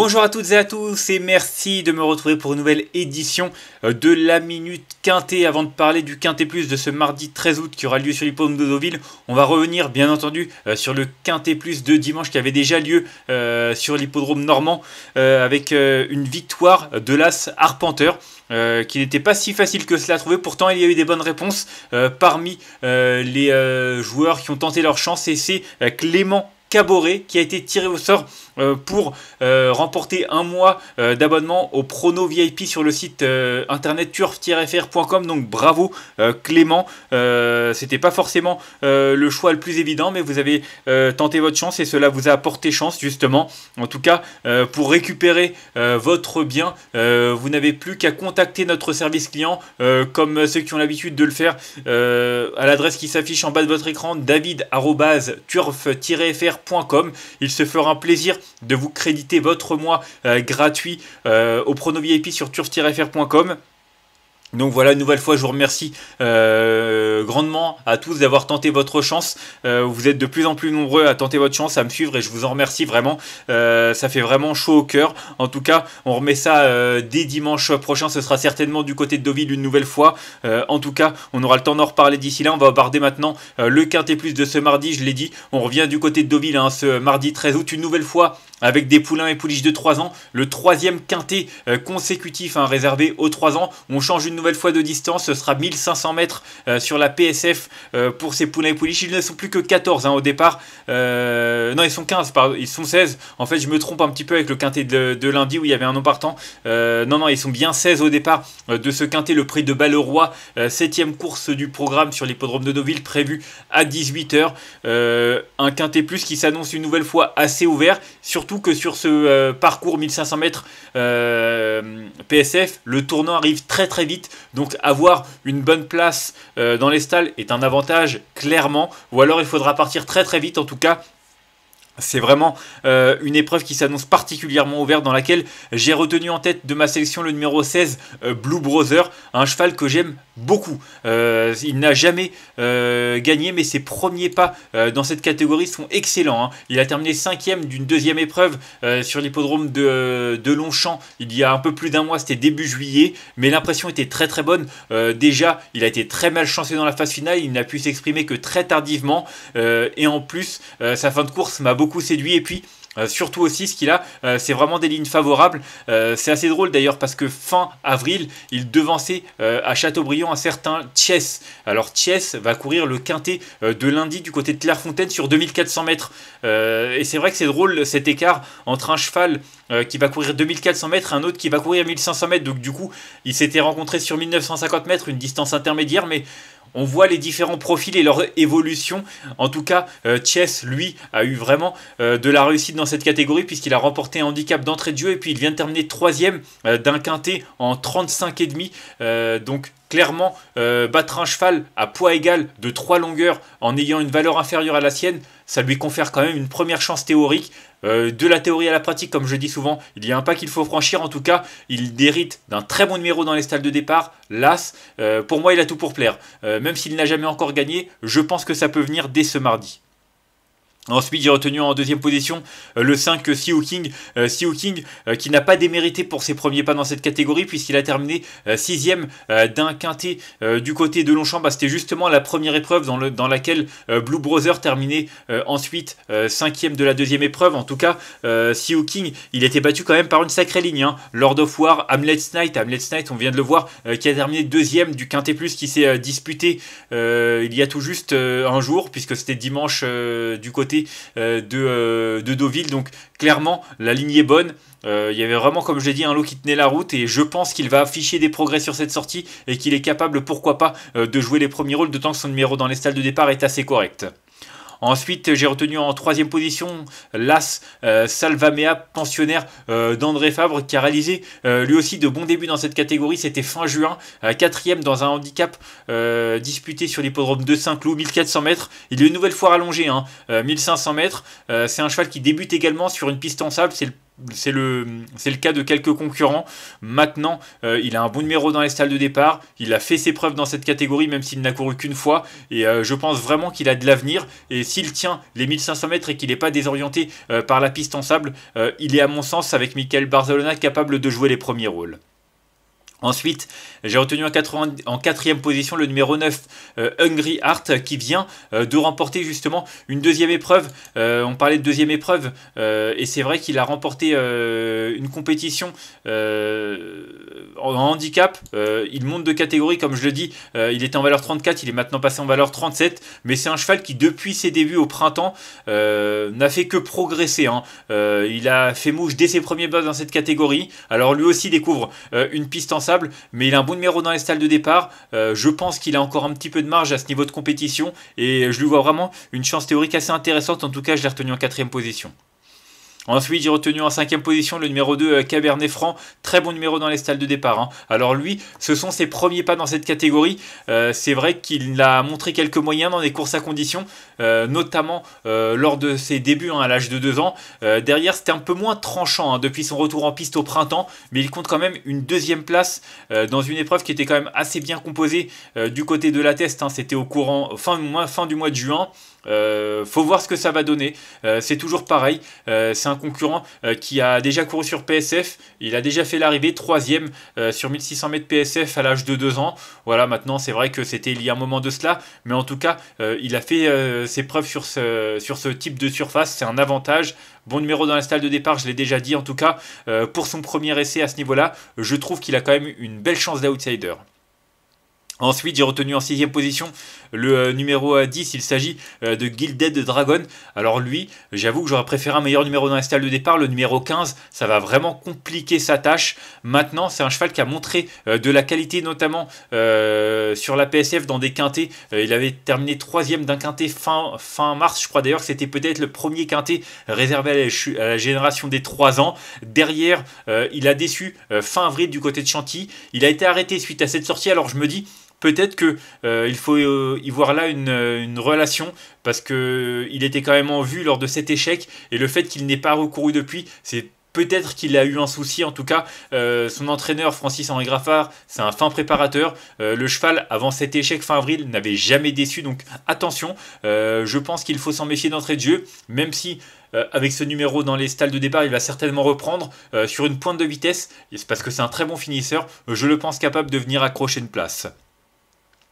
Bonjour à toutes et à tous et merci de me retrouver pour une nouvelle édition euh, de la Minute Quintée Avant de parler du Quintée Plus de ce mardi 13 août qui aura lieu sur l'hippodrome de Deauville, on va revenir bien entendu euh, sur le Quintée Plus de dimanche qui avait déjà lieu euh, sur l'hippodrome normand avec une victoire de l'As Arpenteur qui n'était pas si facile que cela à trouver. Pourtant, il y a eu des bonnes réponses parmi les joueurs qui ont tenté leur chance. Et c'est Clément Caboret qui a été tiré au sort euh, pour euh, remporter un mois euh, d'abonnement au prono VIP sur le site internet turf-fr.com. Donc bravo Clément, c'était pas forcément le choix le plus évident, mais vous avez tenté votre chance et cela vous a apporté chance justement. En tout cas, pour récupérer votre bien, vous n'avez plus qu'à contacter notre service client comme ceux qui ont l'habitude de le faire à l'adresse qui s'affiche en bas de votre écran, david-turf-fr il se fera un plaisir de vous créditer votre mois euh, gratuit euh, au prono VIP sur turf-fr.com. Donc voilà, une nouvelle fois, je vous remercie euh, grandement à tous d'avoir tenté votre chance. Euh, vous êtes de plus en plus nombreux à tenter votre chance, à me suivre et je vous en remercie vraiment. Euh, ça fait vraiment chaud au cœur. En tout cas, on remet ça dès dimanche prochain. Ce sera certainement du côté de Deauville une nouvelle fois. en tout cas, on aura le temps d'en reparler d'ici là. On va aborder maintenant le quintet plus de ce mardi, je l'ai dit. On revient du côté de Deauville hein, ce mardi 13 août une nouvelle fois avec des poulains et pouliches de 3 ans. Le troisième quintet consécutif hein, réservé aux 3 ans. On change une nouvelle fois de distance, ce sera 1500 mètres euh, sur la PSF euh, pour ces Puna et Ils ne sont plus que 14 hein, au départ. Euh, non, ils sont 15, pardon, ils sont 16. En fait, je me trompe un petit peu avec le quintet de, lundi où il y avait un nom partant. non, non, ils sont bien 16 au départ de ce quintet, le prix de Balleroy, 7ème course du programme sur l'hippodrome de Deauville, prévu à 18h. un quintet plus qui s'annonce une nouvelle fois assez ouvert, surtout que sur ce parcours 1500 mètres PSF, le tournant arrive très très vite. Donc avoir une bonne place euh, dans les stalles est un avantage clairement. Ou alors il faudra partir très très vite en tout cas c'est vraiment euh, une épreuve qui s'annonce particulièrement ouverte dans laquelle j'ai retenu en tête de ma sélection le numéro 16 euh, Blue Brother, un cheval que j'aime beaucoup. Euh, il n'a jamais gagné mais ses premiers pas dans cette catégorie sont excellents. Hein. Il a terminé cinquième d'une deuxième épreuve sur l'hippodrome de, de, Longchamp il y a un peu plus d'un mois, c'était début juillet, mais l'impression était très très bonne. déjà, il a été très mal chancé dans la phase finale, il n'a pu s'exprimer que très tardivement et en plus sa fin de course m'a beaucoup séduit. Et puis, euh, surtout aussi, ce qu'il a, euh, c'est vraiment des lignes favorables. Euh, c'est assez drôle d'ailleurs parce que fin avril, il devançait à Châteaubriand un certain Thiès. Alors Thiès va courir le quintet de lundi du côté de Clairefontaine sur 2400 mètres. et c'est vrai que c'est drôle cet écart entre un cheval qui va courir 2400 mètres et un autre qui va courir 1500 mètres. Donc du coup, il s'était rencontré sur 1950 mètres, une distance intermédiaire, mais on voit les différents profils et leur évolution. En tout cas, Chess, euh, lui, a eu vraiment euh, de la réussite dans cette catégorie puisqu'il a remporté un handicap d'entrée de jeu et puis il vient de terminer troisième euh, d'un quintet en 35,5. donc clairement, battre un cheval à poids égal de 3 longueurs en ayant une valeur inférieure à la sienne, ça lui confère quand même une première chance théorique. Euh, de la théorie à la pratique, comme je dis souvent, il y a un pas qu'il faut franchir. En tout cas, il dérite d'un très bon numéro dans les stalles de départ. L'As, euh, pour moi, il a tout pour plaire. Euh, même s'il n'a jamais encore gagné, je pense que ça peut venir dès ce mardi. Ensuite, j'ai retenu en deuxième position euh, le 5 Siou King, Siou King qui n'a pas démérité pour ses premiers pas dans cette catégorie puisqu'il a terminé 6 euh, sixième euh, d'un quintet du côté de Longchamp. Bah, c'était justement la première épreuve dans, laquelle Blue Brother terminait ensuite 5 cinquième de la deuxième épreuve. En tout cas, Siou King, il était battu quand même par une sacrée ligne. Hein. Lord of War, Hamlet's Knight, Hamlet's Knight, on vient de le voir, qui a terminé deuxième du quintet plus qui s'est disputé il y a tout juste un jour puisque c'était dimanche du côté euh, euh, de, Deauville. Donc clairement, la ligne est bonne. Euh, il y avait vraiment, comme je l'ai dit, un lot qui tenait la route et je pense qu'il va afficher des progrès sur cette sortie et qu'il est capable, pourquoi pas, de jouer les premiers rôles, d'autant que son numéro dans les salles de départ est assez correct. Ensuite, j'ai retenu en troisième position l'As euh, Salvamea, pensionnaire euh, d'André Fabre, qui a réalisé euh, lui aussi de bons débuts dans cette catégorie. C'était fin juin, quatrième dans un handicap disputé sur l'hippodrome de Saint-Cloud, 1400 mètres. Il est une nouvelle fois rallongé, 1500 hein, mètres. c'est un cheval qui débute également sur une piste en sable. C'est le c'est le, cas de quelques concurrents. Maintenant, euh, il a un bon numéro dans les salles de départ. Il a fait ses preuves dans cette catégorie, même s'il n'a couru qu'une fois. Et euh, je pense vraiment qu'il a de l'avenir. Et s'il tient les 1500 mètres et qu'il n'est pas désorienté euh, par la piste en sable, il est, à mon sens, avec Michael Barcelona capable de jouer les premiers rôles. Ensuite, j'ai retenu en, 80, en, quatrième position le numéro 9, euh, Hungry Heart, qui vient euh, de remporter justement une deuxième épreuve. Euh, on parlait de deuxième épreuve, et c'est vrai qu'il a remporté une compétition en handicap. il monte de catégorie, comme je le dis. il était en valeur 34, il est maintenant passé en valeur 37. Mais c'est un cheval qui, depuis ses débuts au printemps, n'a fait que progresser. Hein. il a fait mouche dès ses premiers bas dans cette catégorie. Alors lui aussi découvre une piste en mais il a un bon numéro dans les stalles de départ. Euh, je pense qu'il a encore un petit peu de marge à ce niveau de compétition et je lui vois vraiment une chance théorique assez intéressante. En tout cas, je l'ai retenu en quatrième position. Ensuite, j'ai retenu en cinquième position le numéro 2 euh, Cabernet Franc, très bon numéro dans les stalles de départ. Hein. Alors lui, ce sont ses premiers pas dans cette catégorie. Euh, c'est vrai qu'il a montré quelques moyens dans les courses à conditions, euh, notamment lors de ses débuts hein, à l'âge de 2 ans. derrière, c'était un peu moins tranchant hein, depuis son retour en piste au printemps, mais il compte quand même une deuxième place dans une épreuve qui était quand même assez bien composée du côté de la test. c'était au courant fin, du mois de juin. faut voir ce que ça va donner. c'est toujours pareil. c'est un concurrent euh, qui a déjà couru sur PSF. Il a déjà fait l'arrivée troisième euh, sur 1600 mètres PSF à l'âge de 2 ans. Voilà, maintenant c'est vrai que c'était il y a un moment de cela, mais en tout cas, euh, il a fait ses preuves sur ce, sur ce type de surface. C'est un avantage. Bon numéro dans la salle de départ, je l'ai déjà dit en tout cas. pour son premier essai à ce niveau-là, je trouve qu'il a quand même une belle chance d'outsider. Ensuite, j'ai retenu en sixième position le euh, numéro 10, euh, il s'agit euh, de Gilded Dragon. Alors lui, j'avoue que j'aurais préféré un meilleur numéro dans la stalle de départ. Le numéro 15, ça va vraiment compliquer sa tâche. Maintenant, c'est un cheval qui a montré de la qualité, notamment sur la PSF dans des quintés. il avait terminé troisième d'un quinté fin, fin mars. Je crois d'ailleurs que c'était peut-être le premier quintet réservé à la, à la génération des 3 ans. Derrière, il a déçu fin avril du côté de Chantilly. Il a été arrêté suite à cette sortie. Alors je me dis peut-être qu'il euh, faut euh, y voir là une, euh, relation parce que il était quand même en vue lors de cet échec et le fait qu'il n'ait pas recouru depuis, c'est Peut-être qu'il a eu un souci, en tout cas, son entraîneur Francis-Henri Graffard, c'est un fin préparateur. le cheval, avant cet échec fin avril, n'avait jamais déçu, donc attention, je pense qu'il faut s'en méfier d'entrée de jeu, même si avec ce numéro dans les stalles de départ, il va certainement reprendre sur une pointe de vitesse, c'est parce que c'est un très bon finisseur, je le pense capable de venir accrocher une place.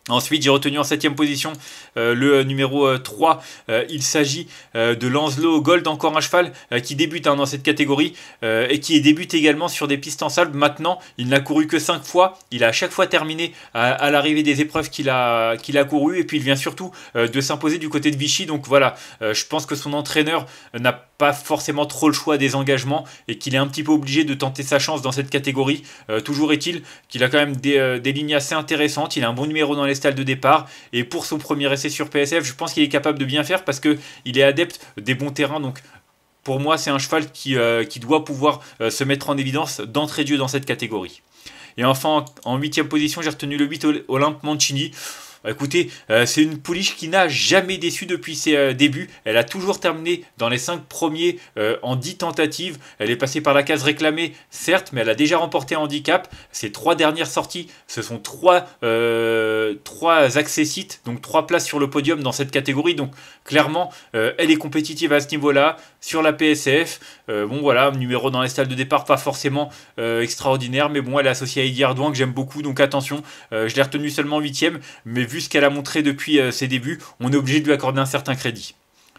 Ensuite, j'ai retenu en 7 position euh, le euh, numéro 3. Euh, il s'agit de Lancelot Gold, encore un cheval qui débute hein, dans cette catégorie et qui débute également sur des pistes en sable. Maintenant, il n'a couru que 5 fois. Il a à chaque fois terminé à, l'arrivée des épreuves qu'il a, qu'il a couru Et puis, il vient surtout de s'imposer du côté de Vichy. Donc voilà, je pense que son entraîneur n'a pas forcément trop le choix des engagements et qu'il est un petit peu obligé de tenter sa chance dans cette catégorie. toujours est-il qu'il a quand même des, des lignes assez intéressantes. Il a un bon numéro dans les de départ. Et pour son premier essai sur PSF, je pense qu'il est capable de bien faire parce qu'il est adepte des bons terrains. Donc pour moi, c'est un cheval qui, euh, doit pouvoir euh, se mettre en évidence d'entrée de dans cette catégorie. Et enfin, en huitième position, j'ai retenu le 8 Olympe Mancini. Bah, écoutez, euh, c'est une pouliche qui n'a jamais déçu depuis ses euh, débuts. Elle a toujours terminé dans les 5 premiers euh, en 10 tentatives. Elle est passée par la case réclamée, certes, mais elle a déjà remporté handicap. Ses 3 dernières sorties, ce sont 3, trois accessites, donc 3 places sur le podium dans cette catégorie. Donc clairement, elle est compétitive à ce niveau-là, sur la PSF. bon voilà, numéro dans les stalles de départ, pas forcément extraordinaire, mais bon, elle est associée à Eddie Ardouin que j'aime beaucoup, donc attention, je l'ai retenue seulement 8ème, mais vu ce qu'elle a montré depuis euh, ses débuts, on est obligé de lui accorder un certain crédit.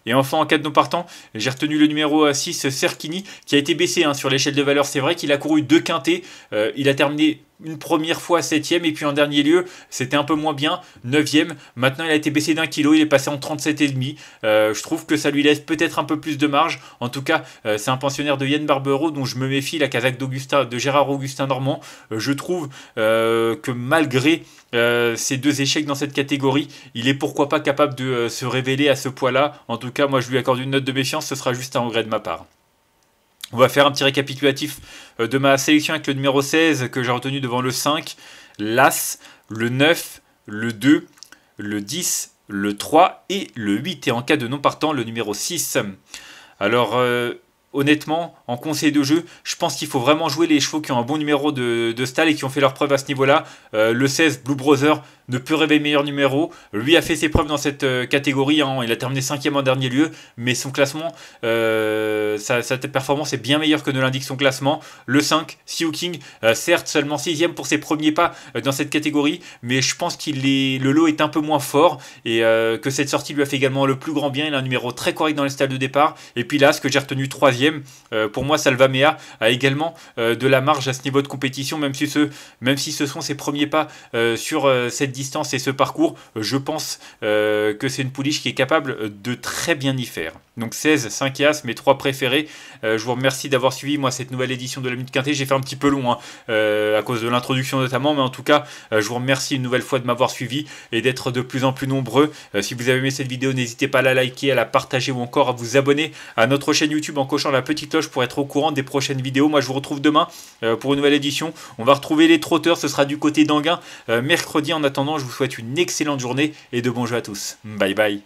Et enfin, en cas de non partant, j'ai retenu le numéro 6, Serkini, qui a été baissé hein, sur l'échelle de valeur. C'est vrai qu'il a couru deux quintés. Euh, il a terminé une première fois septième et puis en dernier lieu c'était un peu moins bien neuvième maintenant il a été baissé d'un kilo il est passé en 37 et demi euh, je trouve que ça lui laisse peut-être un peu plus de marge en tout cas euh, c'est un pensionnaire de Yann Barbero dont je me méfie la casaque d'Augustin de Gérard Augustin Normand euh, je trouve que malgré ces deux échecs dans cette catégorie il est pourquoi pas capable de se révéler à ce poids là en tout cas moi je lui accorde une note de méfiance ce sera juste un regret de ma part on va faire un petit récapitulatif euh, de ma sélection avec le numéro 16 que j'ai retenu devant le 5, l'As, le 9, le 2, le 10, le 3 et le 8. Et en cas de non partant, le numéro 6. Alors, euh, honnêtement, en conseil de jeu, je pense qu'il faut vraiment jouer les chevaux qui ont un bon numéro de, de et qui ont fait leur preuve à ce niveau-là. Euh, le 16, Blue Brother, ne peut rêver meilleur numéro. Lui a fait ses preuves dans cette euh, catégorie. Hein. Il a terminé cinquième en dernier lieu, mais son classement, euh, sa, performance est bien meilleure que ne l'indique son classement. Le 5, Siu King, certes seulement sixième pour ses premiers pas euh, dans cette catégorie, mais je pense qu'il le lot est un peu moins fort et que cette sortie lui a fait également le plus grand bien. Il a un numéro très correct dans les stades de départ. Et puis là, ce que j'ai retenu troisième, pour moi, Salvamea a également de la marge à ce niveau de compétition, même si ce, même si ce sont ses premiers pas sur cette distance et ce parcours, je pense euh, que c'est une pouliche qui est capable de très bien y faire. Donc 16, 5 et As, mes 3 préférés. Euh, je vous remercie d'avoir suivi moi cette nouvelle édition de la Minute Quintée. J'ai fait un petit peu long hein, euh, à cause de l'introduction notamment, mais en tout cas, euh, je vous remercie une nouvelle fois de m'avoir suivi et d'être de plus en plus nombreux. si vous avez aimé cette vidéo, n'hésitez pas à la liker, à la partager ou encore à vous abonner à notre chaîne YouTube en cochant la petite cloche pour être au courant des prochaines vidéos. Moi, je vous retrouve demain pour une nouvelle édition. On va retrouver les trotteurs, ce sera du côté d'Anguin mercredi. En attendant, je vous souhaite une excellente journée et de bons jeux à tous. Bye bye.